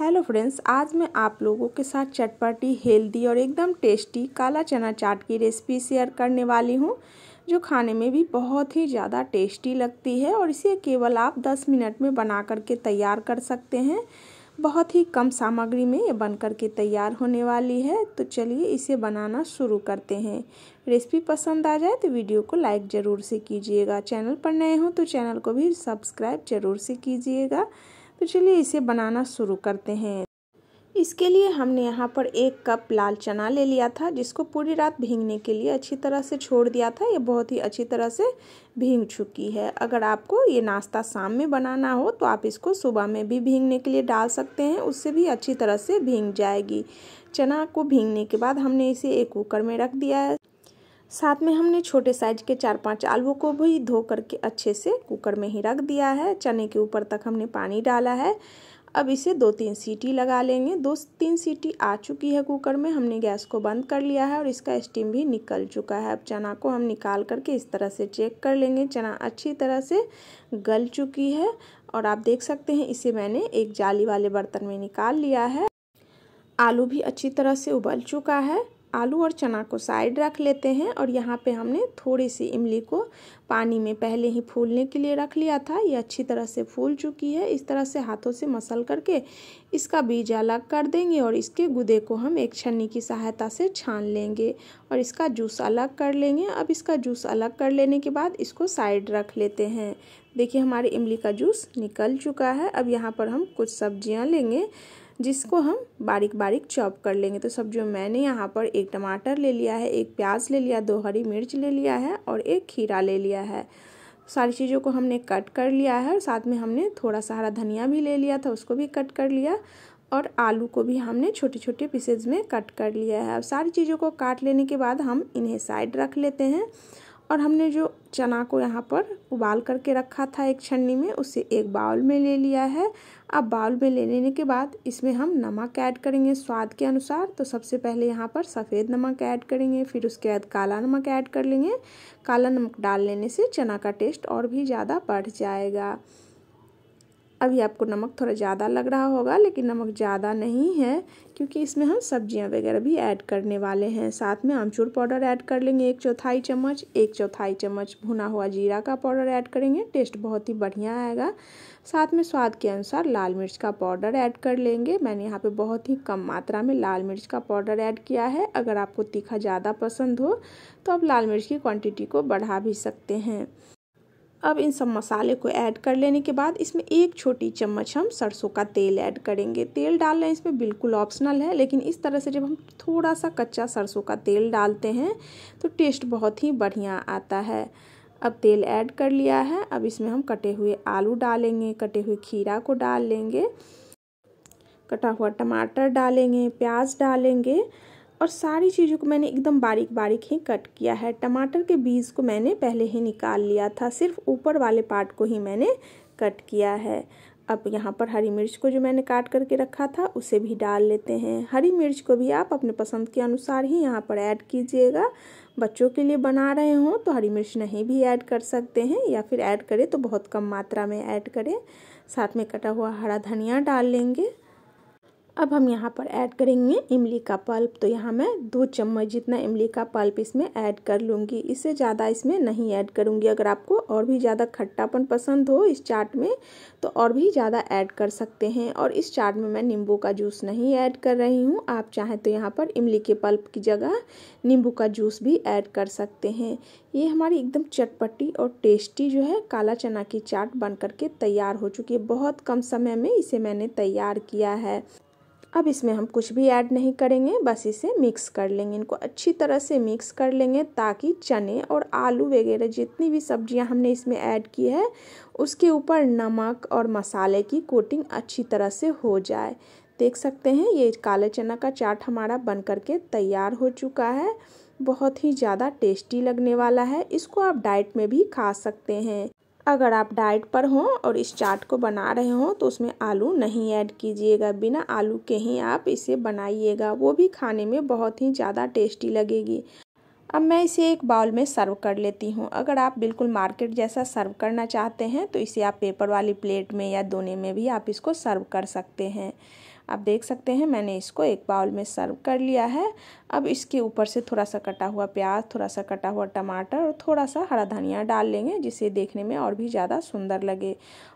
hello friends आज मैं आप लोगों के साथ चटपटी हेल्दी और एकदम टेस्टी काला चना चाट की रेसिपी शेयर करने वाली हूँ जो खाने में भी बहुत ही ज़्यादा टेस्टी लगती है और इसे केवल आप 10 मिनट में बना करके तैयार कर सकते हैं बहुत ही कम सामग्री में ये बन कर के तैयार होने वाली है तो चलिए इसे बनाना शुरू करते हैं रेसिपी पसंद आ जाए तो वीडियो को लाइक ज़रूर से कीजिएगा चैनल पर नए हों तो चैनल को भी सब्सक्राइब ज़रूर से कीजिएगा तो चलिए इसे बनाना शुरू करते हैं इसके लिए हमने यहाँ पर एक कप लाल चना ले लिया था जिसको पूरी रात भींगने के लिए अच्छी तरह से छोड़ दिया था ये बहुत ही अच्छी तरह से भींग चुकी है अगर आपको ये नाश्ता शाम में बनाना हो तो आप इसको सुबह में भी भींगने के लिए डाल सकते हैं उससे भी अच्छी तरह से भींग जाएगी चना को भींगने के बाद हमने इसे एक कुकर में रख दिया है साथ में हमने छोटे साइज के चार पांच आलू को भी धो करके अच्छे से कुकर में ही रख दिया है चने के ऊपर तक हमने पानी डाला है अब इसे दो तीन सीटी लगा लेंगे दो तीन सीटी आ चुकी है कुकर में हमने गैस को बंद कर लिया है और इसका स्टीम भी निकल चुका है अब चना को हम निकाल करके इस तरह से चेक कर लेंगे चना अच्छी तरह से गल चुकी है और आप देख सकते हैं इसे मैंने एक जाली वाले बर्तन में निकाल लिया है आलू भी अच्छी तरह से उबल चुका है आलू और चना को साइड रख लेते हैं और यहाँ पे हमने थोड़ी सी इमली को पानी में पहले ही फूलने के लिए रख लिया था ये अच्छी तरह से फूल चुकी है इस तरह से हाथों से मसल करके इसका बीज अलग कर देंगे और इसके गुदे को हम एक छन्नी की सहायता से छान लेंगे और इसका जूस अलग कर लेंगे अब इसका जूस अलग कर लेने के बाद इसको साइड रख लेते हैं देखिए हमारे इमली का जूस निकल चुका है अब यहाँ पर हम कुछ सब्जियाँ लेंगे जिसको हम बारीक बारीक चॉप कर लेंगे तो सब जो मैंने यहाँ पर एक टमाटर ले लिया है एक प्याज ले लिया दो हरी मिर्च ले लिया है और एक खीरा ले लिया है सारी चीज़ों को हमने कट कर लिया है और साथ में हमने थोड़ा सा हरा धनिया भी ले लिया था उसको भी कट कर लिया और आलू को भी हमने छोटे छोटे पीसेज में कट कर लिया है अब सारी चीज़ों को काट लेने के बाद हम इन्हें साइड रख लेते हैं और हमने जो चना को यहाँ पर उबाल करके रखा था एक छन्नी में उसे एक बाउल में ले लिया है अब बाउल में ले लेने के बाद इसमें हम नमक ऐड करेंगे स्वाद के अनुसार तो सबसे पहले यहाँ पर सफ़ेद नमक ऐड करेंगे फिर उसके बाद काला नमक ऐड कर लेंगे काला नमक डाल लेने से चना का टेस्ट और भी ज़्यादा बढ़ जाएगा अभी आपको नमक थोड़ा ज़्यादा लग रहा होगा लेकिन नमक ज़्यादा नहीं है क्योंकि इसमें हम सब्जियां वगैरह भी ऐड करने वाले हैं साथ में आमचूर पाउडर ऐड कर लेंगे एक चौथाई चम्मच एक चौथाई चम्मच भुना हुआ जीरा का पाउडर ऐड करेंगे टेस्ट बहुत ही बढ़िया आएगा साथ में स्वाद के अनुसार लाल मिर्च का पाउडर ऐड कर लेंगे मैंने यहाँ पर बहुत ही कम मात्रा में लाल मिर्च का पाउडर ऐड किया है अगर आपको तीखा ज़्यादा पसंद हो तो आप लाल मिर्च की क्वान्टिटी को बढ़ा भी सकते हैं अब इन सब मसाले को ऐड कर लेने के बाद इसमें एक छोटी चम्मच हम सरसों का तेल ऐड करेंगे तेल डालना इसमें बिल्कुल ऑप्शनल है लेकिन इस तरह से जब हम थोड़ा सा कच्चा सरसों का तेल डालते हैं तो टेस्ट बहुत ही बढ़िया आता है अब तेल ऐड कर लिया है अब इसमें हम कटे हुए आलू डालेंगे कटे हुए खीरा को डाल लेंगे कटा हुआ टमाटर डालेंगे प्याज डालेंगे और सारी चीज़ों को मैंने एकदम बारीक बारीक ही कट किया है टमाटर के बीज को मैंने पहले ही निकाल लिया था सिर्फ ऊपर वाले पार्ट को ही मैंने कट किया है अब यहाँ पर हरी मिर्च को जो मैंने काट करके रखा था उसे भी डाल लेते हैं हरी मिर्च को भी आप अपने पसंद के अनुसार ही यहाँ पर ऐड कीजिएगा बच्चों के लिए बना रहे हों तो हरी मिर्च नहीं भी ऐड कर सकते हैं या फिर ऐड करें तो बहुत कम मात्रा में ऐड करें साथ में कटा हुआ हरा धनिया डाल लेंगे अब हम यहाँ पर ऐड करेंगे इमली का पल्प तो यहाँ मैं दो चम्मच जितना इमली का पल्प इसमें ऐड कर लूँगी इससे ज़्यादा इसमें नहीं ऐड करूँगी अगर आपको और भी ज़्यादा खट्टापन पसंद हो इस चाट में तो और भी ज़्यादा ऐड कर सकते हैं और इस चाट में मैं नींबू का जूस नहीं ऐड कर रही हूँ आप चाहें तो यहाँ पर इमली के पल्प की जगह नींबू का जूस भी ऐड कर सकते हैं ये हमारी एकदम चटपटी और टेस्टी जो है काला चना की चाट बन करके तैयार हो चुकी है बहुत कम समय में इसे मैंने तैयार किया है अब इसमें हम कुछ भी ऐड नहीं करेंगे बस इसे मिक्स कर लेंगे इनको अच्छी तरह से मिक्स कर लेंगे ताकि चने और आलू वगैरह जितनी भी सब्जियां हमने इसमें ऐड की है उसके ऊपर नमक और मसाले की कोटिंग अच्छी तरह से हो जाए देख सकते हैं ये काले चना का चाट हमारा बन करके तैयार हो चुका है बहुत ही ज़्यादा टेस्टी लगने वाला है इसको आप डाइट में भी खा सकते हैं अगर आप डाइट पर हों और इस चाट को बना रहे हों तो उसमें आलू नहीं ऐड कीजिएगा बिना आलू के ही आप इसे बनाइएगा वो भी खाने में बहुत ही ज़्यादा टेस्टी लगेगी अब मैं इसे एक बाउल में सर्व कर लेती हूँ अगर आप बिल्कुल मार्केट जैसा सर्व करना चाहते हैं तो इसे आप पेपर वाली प्लेट में या दोने में भी आप इसको सर्व कर सकते हैं आप देख सकते हैं मैंने इसको एक बाउल में सर्व कर लिया है अब इसके ऊपर से थोड़ा सा कटा हुआ प्याज थोड़ा सा कटा हुआ टमाटर और थोड़ा सा हरा धनिया डाल लेंगे जिसे देखने में और भी ज़्यादा सुंदर लगे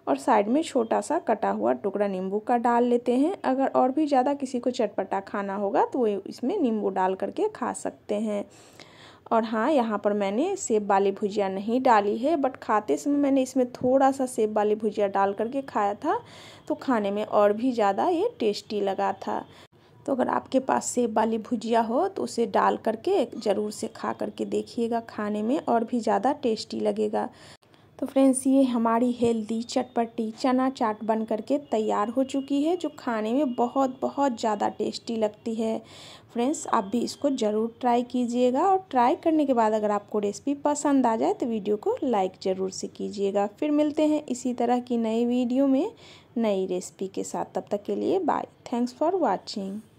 और साइड में छोटा सा कटा हुआ टुकड़ा नींबू का डाल लेते हैं अगर और भी ज़्यादा किसी को चटपटा खाना होगा तो वो इसमें नींबू डाल करके खा सकते हैं और हाँ यहाँ पर मैंने सेब वाली भुजिया नहीं डाली है बट खाते समय मैंने इसमें थोड़ा सा सेब वाली भुजिया डाल करके खाया था तो खाने में और भी ज़्यादा ये टेस्टी लगा था तो अगर आपके पास सेब वाली भुजिया हो तो उसे डाल करके ज़रूर से खा करके देखिएगा खाने में और भी ज़्यादा टेस्टी लगेगा तो फ्रेंड्स ये हमारी हेल्दी चटपटी चना चाट बन करके तैयार हो चुकी है जो खाने में बहुत बहुत ज़्यादा टेस्टी लगती है फ्रेंड्स आप भी इसको ज़रूर ट्राई कीजिएगा और ट्राई करने के बाद अगर आपको रेसिपी पसंद आ जाए तो वीडियो को लाइक ज़रूर से कीजिएगा फिर मिलते हैं इसी तरह की नई वीडियो में नई रेसिपी के साथ तब तक के लिए बाय थैंक्स फॉर वॉचिंग